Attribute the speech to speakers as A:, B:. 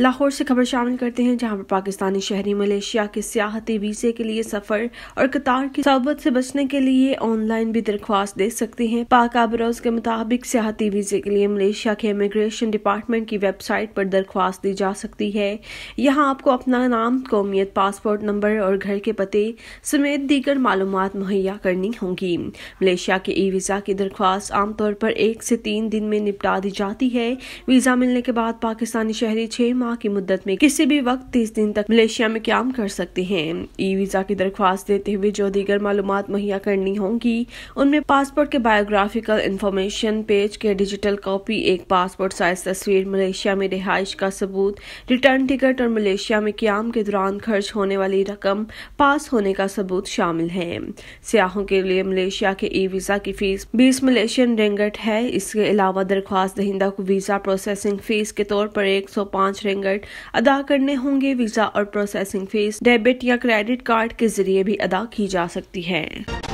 A: लाहौर से खबर शामिल करते हैं जहां पर पाकिस्तानी शहरी मलेशिया के सियाहती वीजे के लिए सफर और कतार की सहबत से बचने के लिए ऑनलाइन भी दरख्वास्त दे सकते हैं पाक आबरोज के मुताबिक सियाहती वीजे के लिए मलेशिया के इमिग्रेशन डिपार्टमेंट की वेबसाइट पर दरख्वास्त दी जा सकती है यहाँ आपको अपना नाम कौमियत पासपोर्ट नंबर और घर के पते समेत दीगर मालूम मुहैया करनी होंगी मलेशिया के ई वीजा की दरख्वास्त आमतौर पर एक से तीन दिन में निपटा दी जाती है वीजा मिलने के बाद पाकिस्तानी शहरी छह माह माह की मुद्दत में किसी भी वक्त तीस दिन तक मलेशिया में क्याम कर सकते हैं ई वीजा की दरख्वास्त देते हुए जो दीगर मालूम मुहैया करनी होंगी उनमें पासपोर्ट के बायोग्राफिकल इंफॉर्मेशन पेज के डिजिटल कॉपी एक पासपोर्ट साइज तस्वीर मलेशिया में रिहाइश का सबूत रिटर्न टिकट और मलेशिया में क्याम के दौरान खर्च होने वाली रकम पास होने का सबूत शामिल है सियाहों के लिए मलेशिया के ई वीजा की फीस बीस मलेशियन रेंगट है इसके अलावा दरख्वास्त दहिंदा को वीजा प्रोसेसिंग फीस के तौर पर एक सौ पांच रेंगट संगत अदा करने होंगे वीजा और प्रोसेसिंग फीस डेबिट या क्रेडिट कार्ड के जरिए भी अदा की जा सकती है